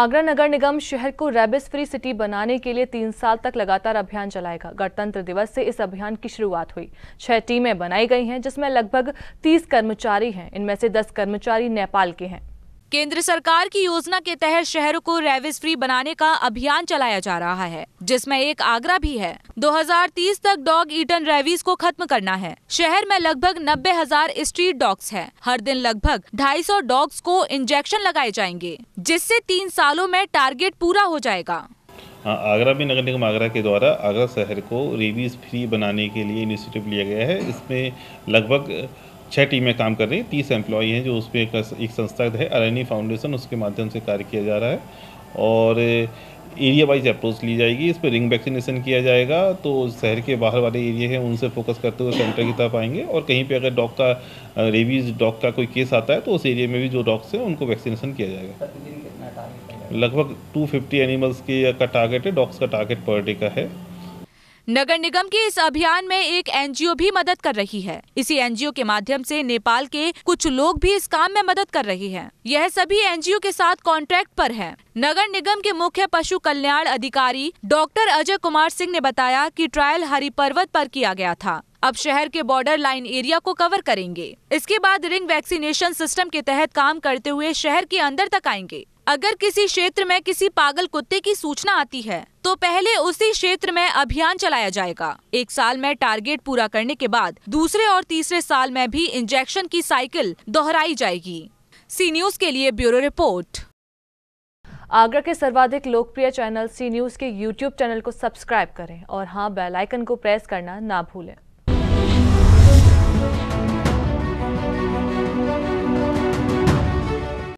आगरा नगर निगम शहर को rabies free city बनाने के लिए तीन साल तक लगातार अभियान चलाएगा गणतंत्र दिवस से इस अभियान की शुरुआत हुई छह टीमें बनाई गई हैं जिसमें लगभग तीस कर्मचारी हैं इनमें से दस कर्मचारी नेपाल के हैं केंद्र सरकार की योजना के तहत शहर को रेविस फ्री बनाने का अभियान चलाया जा रहा है जिसमें एक आगरा भी है 2030 तक डॉग ईटन रेविस को खत्म करना है शहर में लगभग नब्बे हजार स्ट्रीट डॉग्स हैं। हर दिन लगभग 250 डॉग्स को इंजेक्शन लगाए जाएंगे जिससे तीन सालों में टारगेट पूरा हो जाएगा हाँ, आगरा में नगर निगम आगरा के द्वारा आगरा शहर को रेविस फ्री बनाने के लिए इनिशिएटिव लिया गया है इसमें लगभग छः टीमें काम कर रही है तीस एम्प्लॉई हैं जो उस पर एक, एक संस्था है अरनी फाउंडेशन उसके माध्यम से कार्य किया जा रहा है और एरिया वाइज अप्रोच ली जाएगी इस पर रिंग वैक्सीनेशन किया जाएगा तो शहर के बाहर वाले एरिए हैं उनसे फोकस करते हुए सेंटर की तरफ आएंगे और कहीं पे अगर डॉग का रेबीज डॉग का कोई केस आता है तो उस एरिया में भी जो डॉग्स हैं उनको वैक्सीनेशन किया जाएगा लगभग फिफ्टी एनिमल्स के का टारगेट है डॉग्स का टारगेट पर डे का है नगर निगम के इस अभियान में एक एनजीओ भी मदद कर रही है इसी एनजीओ के माध्यम से नेपाल के कुछ लोग भी इस काम में मदद कर रही हैं। यह सभी एनजीओ के साथ कॉन्ट्रैक्ट पर है नगर निगम के मुख्य पशु कल्याण अधिकारी डॉक्टर अजय कुमार सिंह ने बताया कि ट्रायल हरी पर्वत पर किया गया था अब शहर के बॉर्डर लाइन एरिया को कवर करेंगे इसके बाद रिंग वैक्सीनेशन सिस्टम के तहत काम करते हुए शहर के अंदर तक आएंगे अगर किसी क्षेत्र में किसी पागल कुत्ते की सूचना आती है तो पहले उसी क्षेत्र में अभियान चलाया जाएगा एक साल में टारगेट पूरा करने के बाद दूसरे और तीसरे साल में भी इंजेक्शन की साइकिल दोहराई जाएगी सी न्यूज के लिए ब्यूरो रिपोर्ट आगरा के सर्वाधिक लोकप्रिय चैनल सी न्यूज के यूट्यूब चैनल को सब्सक्राइब करें और हाँ बेलाइकन को प्रेस करना ना भूलें